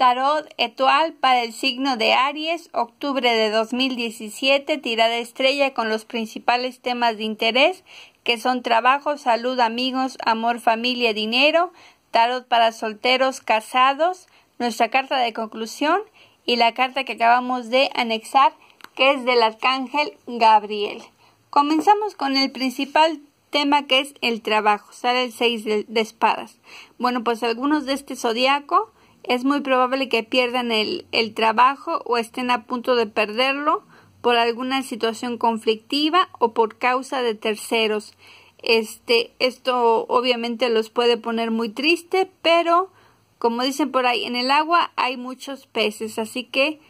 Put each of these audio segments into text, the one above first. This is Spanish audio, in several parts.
Tarot Etual para el signo de Aries, octubre de 2017, tirada estrella con los principales temas de interés, que son trabajo, salud, amigos, amor, familia, dinero, tarot para solteros, casados, nuestra carta de conclusión y la carta que acabamos de anexar, que es del arcángel Gabriel. Comenzamos con el principal tema que es el trabajo, sale el 6 de, de espadas. Bueno, pues algunos de este zodiaco es muy probable que pierdan el, trabajo o estén a punto de perderlo por alguna situación conflictiva o por causa de terceros. Este, esto obviamente los puede poner muy triste, pero como dicen por ahí, en el agua hay muchos peces, así que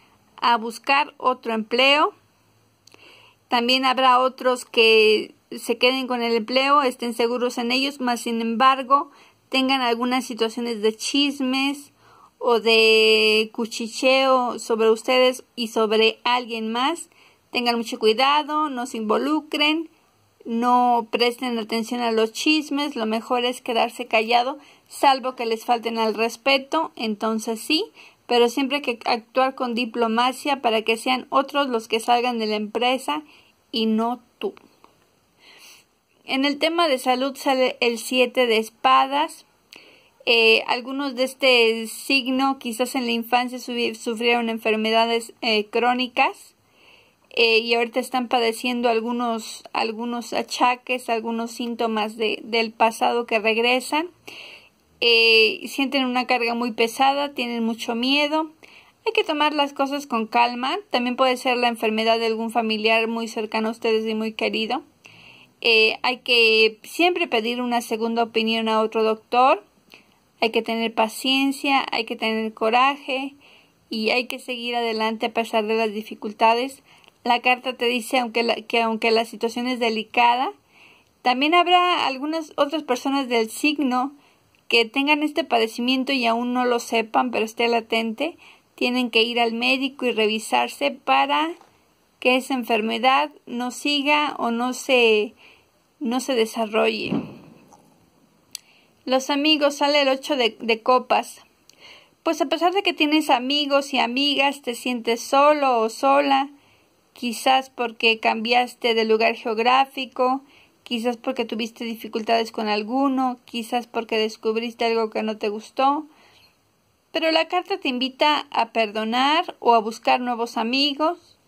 a buscar otro empleo. También habrá otros que se queden con el empleo, estén seguros en ellos, más sin embargo tengan algunas situaciones de chismes, o de cuchicheo sobre ustedes y sobre alguien más. Tengan mucho cuidado, no se involucren, no presten atención a los chismes, lo mejor es quedarse callado, salvo que les falten al respeto, entonces sí, pero siempre hay que actuar con diplomacia para que sean otros los que salgan de la empresa y no tú. En el tema de salud sale el 7 de espadas. Eh, algunos de este signo quizás en la infancia sufrieron enfermedades eh, crónicas eh, y ahorita están padeciendo algunos, algunos achaques, algunos síntomas de, del pasado que regresan. sienten una carga muy pesada, tienen mucho miedo. Hay que tomar las cosas con calma. También puede ser la enfermedad de algún familiar muy cercano a ustedes y muy querido. hay que siempre pedir una segunda opinión a otro doctor hay que tener paciencia, hay que tener coraje y hay que seguir adelante a pesar de las dificultades. La carta te dice aunque que aunque la situación es delicada, también habrá algunas otras personas del signo que tengan este padecimiento y aún no lo sepan, pero esté latente, tienen que ir al médico y revisarse para que esa enfermedad no siga o no se, no se desarrolle. Los amigos sale el ocho de, de copas. Pues a pesar de que tienes amigos y amigas, te sientes solo o sola, quizás porque cambiaste de lugar geográfico, quizás porque tuviste dificultades con alguno, quizás porque descubriste algo que no te gustó, pero la carta te invita a perdonar o a buscar nuevos amigos,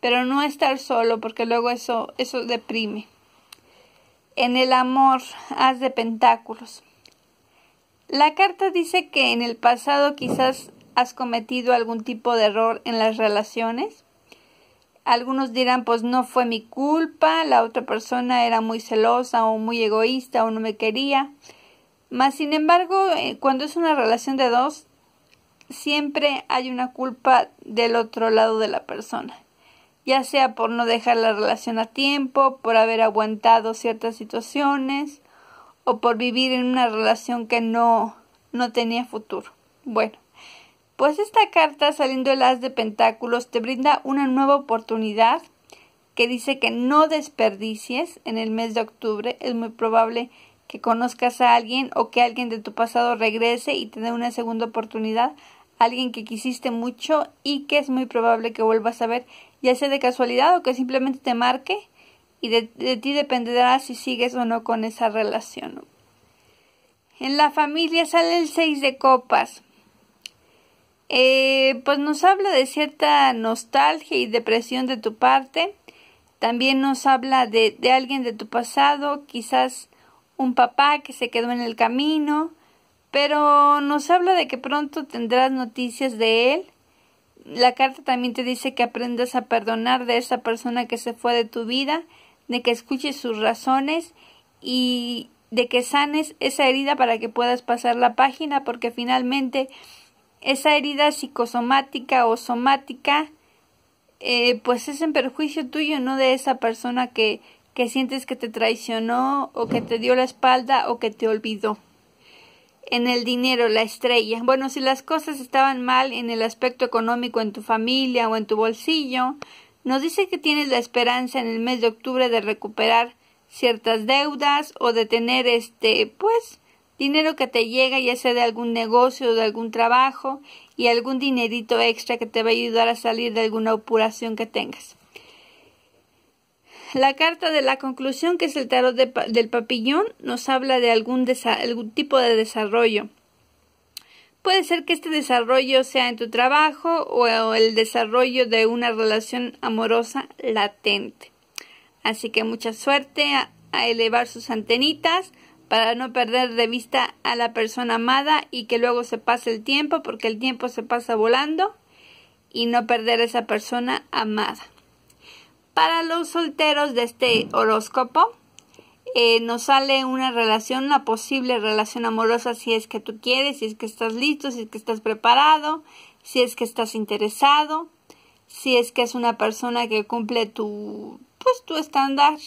pero no a estar solo porque luego eso eso deprime. En el amor haz de pentáculos. La carta dice que en el pasado quizás has cometido algún tipo de error en las relaciones. Algunos dirán, pues no fue mi culpa, la otra persona era muy celosa o muy egoísta o no me quería. Mas, sin embargo, eh, cuando es una relación de dos, siempre hay una culpa del otro lado de la persona, ya sea por no dejar la relación a tiempo, por haber aguantado ciertas situaciones, o por vivir en una relación que no, no tenía futuro. Bueno, pues esta carta saliendo el as de pentáculos te brinda una nueva oportunidad que dice que no desperdicies en el mes de octubre. Es muy probable que conozcas a alguien o que alguien de tu pasado regrese y te dé una segunda oportunidad. Alguien que quisiste mucho y que es muy probable que vuelvas a ver, ya sea de casualidad o que simplemente te marque y de, ti dependerá si sigues o no con esa relación. En la familia sale el 6 de copas. Eh, pues nos habla de cierta nostalgia y depresión de tu parte. También nos habla de, de alguien de tu pasado, quizás un papá que se quedó en el camino, pero nos habla de que pronto tendrás noticias de él. La carta también te dice que aprendas a perdonar de esa persona que se fue de tu vida de que escuches sus razones y de que sanes esa herida para que puedas pasar la página, porque finalmente esa herida psicosomática o somática, eh, pues es en perjuicio tuyo, no de esa persona que, que sientes que te traicionó o que te dio la espalda o que te olvidó. En el dinero, la estrella. Bueno, si las cosas estaban mal en el aspecto económico en tu familia o en tu bolsillo, nos dice que tienes la esperanza en el mes de octubre de recuperar ciertas deudas o de tener este, pues, dinero que te llega ya sea de algún negocio o de algún trabajo y algún dinerito extra que te va a ayudar a salir de alguna operación que tengas. La carta de la conclusión, que es el tarot del papillón, nos habla de algún, algún tipo de desarrollo Puede ser que este desarrollo sea en tu trabajo o el desarrollo de una relación amorosa latente. Así que mucha suerte a, elevar sus antenitas para no perder de vista a la persona amada y que luego se pase el tiempo porque el tiempo se pasa volando y no perder a esa persona amada. Para los solteros de este horóscopo, eh, nos sale una relación, una posible relación amorosa si es que tú quieres, si es que estás listo, si es que estás preparado, si es que estás interesado, si es que es una persona que cumple tu, pues tu estándar.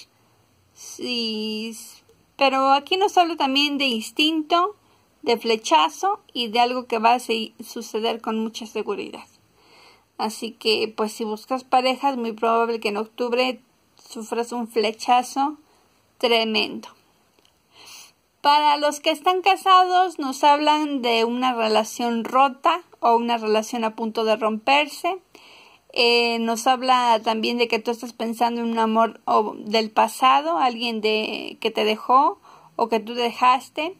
Sí, pero aquí nos habla también de instinto, de flechazo y de algo que va a suceder con mucha seguridad. Así que, pues si buscas parejas, muy probable que en octubre sufras un flechazo tremendo. Para los que están casados nos hablan de una relación rota o una relación a punto de romperse. Eh, nos habla también de que tú estás pensando en un amor del pasado, alguien de, que te dejó o que tú dejaste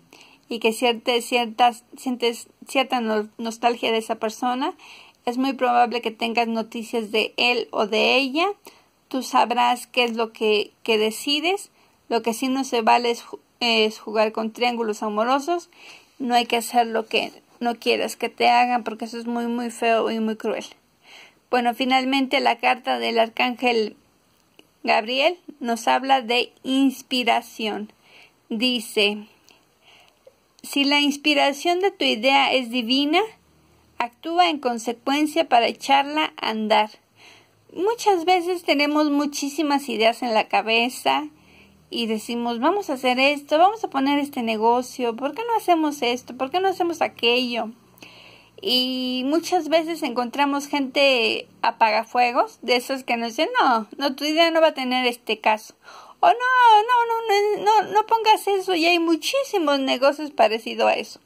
y que sientes cierta nostalgia de esa persona. Es muy probable que tengas noticias de él o de ella. Tú sabrás qué es lo que decides lo que sí no se vale es, jugar con triángulos amorosos. No hay que hacer lo que no quieras que te hagan porque eso es muy muy feo y muy cruel. Bueno, finalmente la carta del arcángel Gabriel nos habla de inspiración. Dice, si la inspiración de tu idea es divina, actúa en consecuencia para echarla a andar. Muchas veces tenemos muchísimas ideas en la cabeza, y decimos, vamos a hacer esto, vamos a poner este negocio, ¿por qué no hacemos esto? ¿Por qué no hacemos aquello? Y muchas veces encontramos gente apagafuegos, de esos que nos dicen, no, no, tu idea no va a tener este caso. O no, no, no, no, no pongas eso y hay muchísimos negocios parecidos a eso.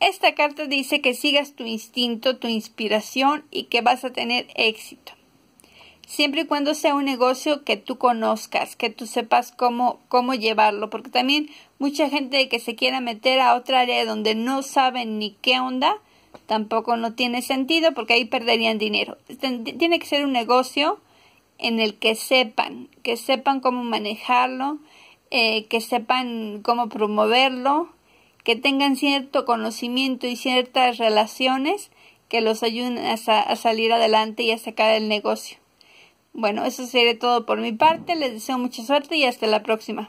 Esta carta dice que sigas tu instinto, tu inspiración y que vas a tener éxito siempre y cuando sea un negocio que tú conozcas, que tú sepas cómo, cómo llevarlo, porque también mucha gente que se quiera meter a otra área donde no saben ni qué onda, tampoco no tiene sentido porque ahí perderían dinero. Este, tiene que ser un negocio en el que sepan, que sepan cómo manejarlo, eh, que sepan cómo promoverlo, que tengan cierto conocimiento y ciertas relaciones que los ayuden a, a salir adelante y a sacar el negocio. Bueno, eso sería todo por mi parte. Les deseo mucha suerte y hasta la próxima.